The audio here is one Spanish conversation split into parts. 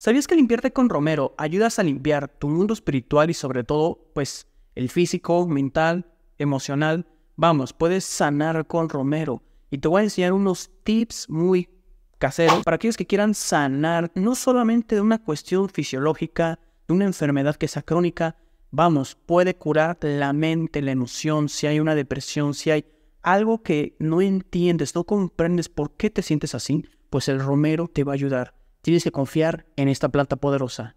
¿Sabías que limpiarte con romero ayudas a limpiar tu mundo espiritual y sobre todo, pues, el físico, mental, emocional? Vamos, puedes sanar con romero. Y te voy a enseñar unos tips muy caseros para aquellos que quieran sanar no solamente de una cuestión fisiológica, de una enfermedad que sea crónica, vamos, puede curar la mente, la emoción, si hay una depresión, si hay algo que no entiendes, no comprendes por qué te sientes así, pues el romero te va a ayudar. Tienes que confiar en esta planta poderosa.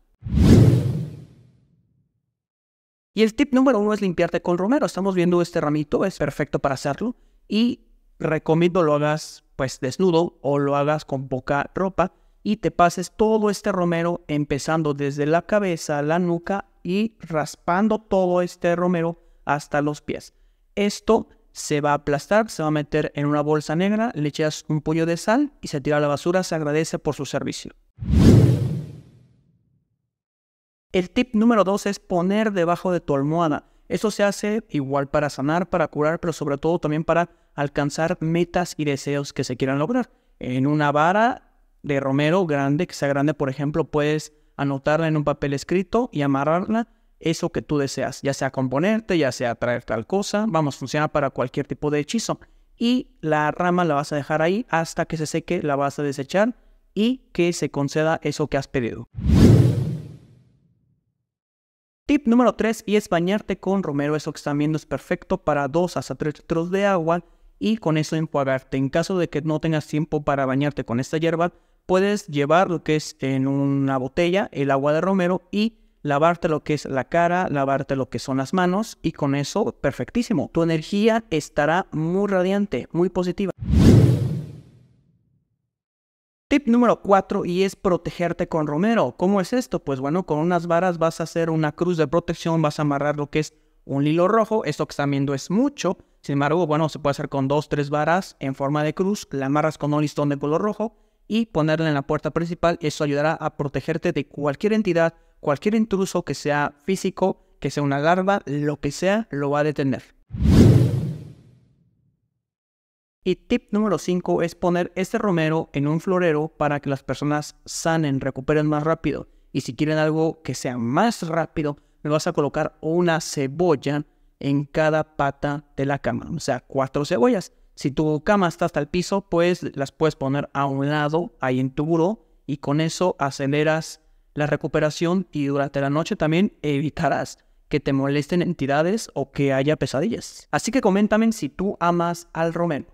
Y el tip número uno es limpiarte con romero. Estamos viendo este ramito, es perfecto para hacerlo. Y recomiendo lo hagas pues desnudo o lo hagas con poca ropa y te pases todo este romero empezando desde la cabeza, la nuca y raspando todo este romero hasta los pies. Esto se va a aplastar, se va a meter en una bolsa negra, le echas un puño de sal y se tira a la basura, se agradece por su servicio. El tip número 2 es poner debajo de tu almohada. Eso se hace igual para sanar, para curar, pero sobre todo también para alcanzar metas y deseos que se quieran lograr. En una vara de romero grande, que sea grande, por ejemplo, puedes anotarla en un papel escrito y amarrarla eso que tú deseas, ya sea componerte, ya sea traer tal cosa, vamos, funciona para cualquier tipo de hechizo. Y la rama la vas a dejar ahí hasta que se seque, la vas a desechar y que se conceda eso que has pedido. Tip número 3 y es bañarte con romero. Eso que viendo es perfecto para 2 hasta 3 litros de agua y con eso enjuagarte. En caso de que no tengas tiempo para bañarte con esta hierba, puedes llevar lo que es en una botella el agua de romero y lavarte lo que es la cara, lavarte lo que son las manos y con eso perfectísimo. Tu energía estará muy radiante, muy positiva. Tip número 4 y es protegerte con romero. ¿Cómo es esto? Pues bueno, con unas varas vas a hacer una cruz de protección, vas a amarrar lo que es un hilo rojo, esto que están viendo es mucho. Sin embargo, bueno, se puede hacer con dos, tres varas en forma de cruz, la amarras con un listón de color rojo y ponerla en la puerta principal. Eso ayudará a protegerte de cualquier entidad, cualquier intruso que sea físico, que sea una garba, lo que sea, lo va a detener. Y tip número 5 es poner este romero en un florero para que las personas sanen, recuperen más rápido. Y si quieren algo que sea más rápido, me vas a colocar una cebolla en cada pata de la cama, o sea, cuatro cebollas. Si tu cama está hasta el piso, pues las puedes poner a un lado, ahí en tu buró, y con eso aceleras la recuperación y durante la noche también evitarás que te molesten entidades o que haya pesadillas. Así que coméntame si tú amas al romero.